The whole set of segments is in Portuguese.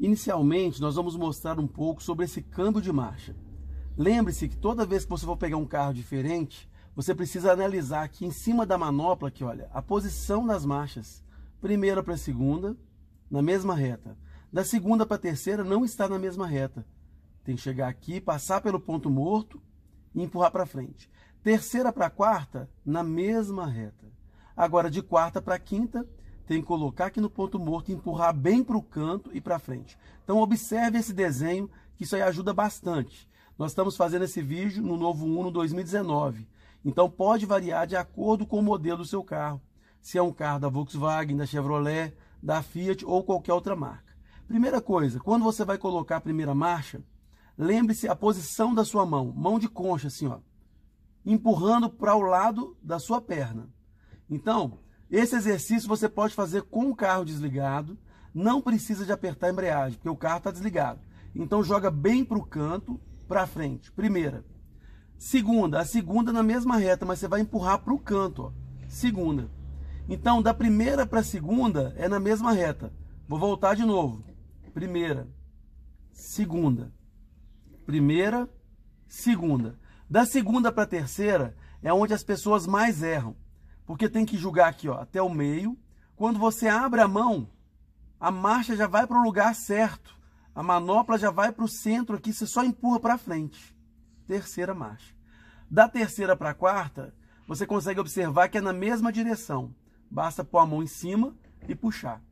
Inicialmente, nós vamos mostrar um pouco sobre esse câmbio de marcha. Lembre-se que toda vez que você for pegar um carro diferente, você precisa analisar aqui em cima da manopla aqui, olha, a posição das marchas. Primeira para a segunda, na mesma reta. Da segunda para a terceira, não está na mesma reta. Tem que chegar aqui, passar pelo ponto morto e empurrar para frente. Terceira para quarta, na mesma reta. Agora, de quarta para quinta, tem que colocar aqui no ponto morto, empurrar bem para o canto e para frente. Então observe esse desenho, que isso aí ajuda bastante. Nós estamos fazendo esse vídeo no novo Uno 2019. Então pode variar de acordo com o modelo do seu carro. Se é um carro da Volkswagen, da Chevrolet, da Fiat ou qualquer outra marca. Primeira coisa, quando você vai colocar a primeira marcha, lembre-se a posição da sua mão, mão de concha assim, ó, empurrando para o lado da sua perna. Então, esse exercício você pode fazer com o carro desligado, não precisa de apertar a embreagem, porque o carro está desligado. Então joga bem para o canto, para frente, primeira. Segunda, a segunda na mesma reta, mas você vai empurrar para o canto, ó. segunda. Então da primeira para a segunda é na mesma reta. Vou voltar de novo. Primeira, segunda, primeira, segunda. Da segunda para a terceira é onde as pessoas mais erram. Porque tem que julgar aqui, ó, até o meio. Quando você abre a mão, a marcha já vai para o lugar certo. A manopla já vai para o centro aqui, você só empurra para frente. Terceira marcha. Da terceira para a quarta, você consegue observar que é na mesma direção. Basta pôr a mão em cima e puxar.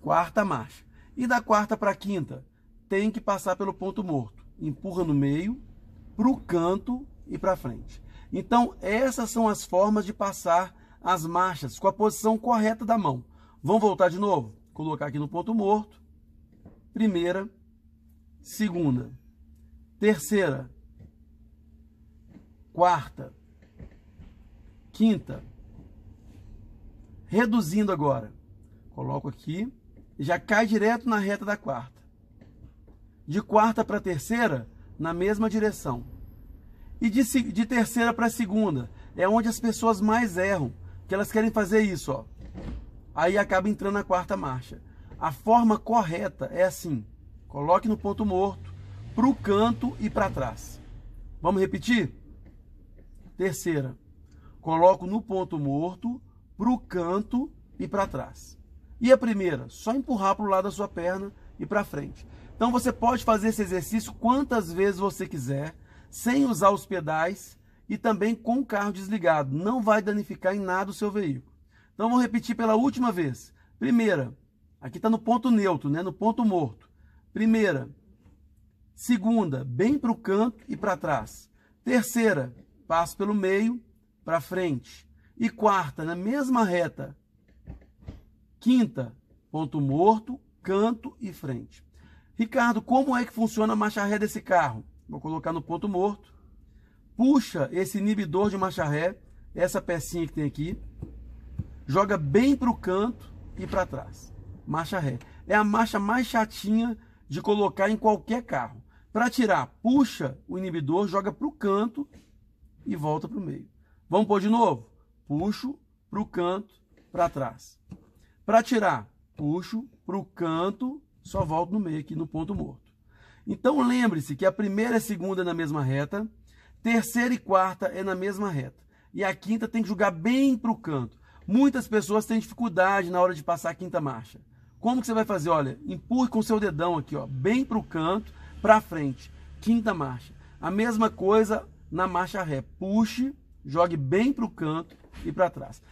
Quarta marcha. E da quarta para a quinta, tem que passar pelo ponto morto. Empurra no meio, para o canto e para frente. Então, essas são as formas de passar as marchas com a posição correta da mão. Vamos voltar de novo? Colocar aqui no ponto morto. Primeira, segunda, terceira, quarta, quinta. Reduzindo agora. Coloco aqui, já cai direto na reta da quarta. De quarta para terceira, na mesma direção. E de, de terceira para segunda é onde as pessoas mais erram, que elas querem fazer isso, ó. Aí acaba entrando na quarta marcha. A forma correta é assim: coloque no ponto morto, para o canto e para trás. Vamos repetir? Terceira, coloco no ponto morto, para o canto e para trás. E a primeira, só empurrar para o lado da sua perna e para frente. Então você pode fazer esse exercício quantas vezes você quiser sem usar os pedais e também com o carro desligado. Não vai danificar em nada o seu veículo. Então vou repetir pela última vez. Primeira, aqui está no ponto neutro, né? no ponto morto. Primeira, segunda, bem para o canto e para trás. Terceira, passo pelo meio, para frente. E quarta, na mesma reta. Quinta, ponto morto, canto e frente. Ricardo, como é que funciona a marcha ré desse carro? Vou colocar no ponto morto. Puxa esse inibidor de marcha ré, essa pecinha que tem aqui. Joga bem para o canto e para trás. Marcha ré. É a marcha mais chatinha de colocar em qualquer carro. Para tirar, puxa o inibidor, joga para o canto e volta para o meio. Vamos pôr de novo? Puxo para o canto, para trás. Para tirar, puxo para o canto, só volto no meio aqui no ponto morto. Então lembre-se que a primeira e a segunda é na mesma reta, terceira e quarta é na mesma reta. E a quinta tem que jogar bem para o canto. Muitas pessoas têm dificuldade na hora de passar a quinta marcha. Como que você vai fazer? Olha, empurre com seu dedão aqui, ó, bem para o canto, para frente. Quinta marcha. A mesma coisa na marcha ré. Puxe, jogue bem para o canto e para trás.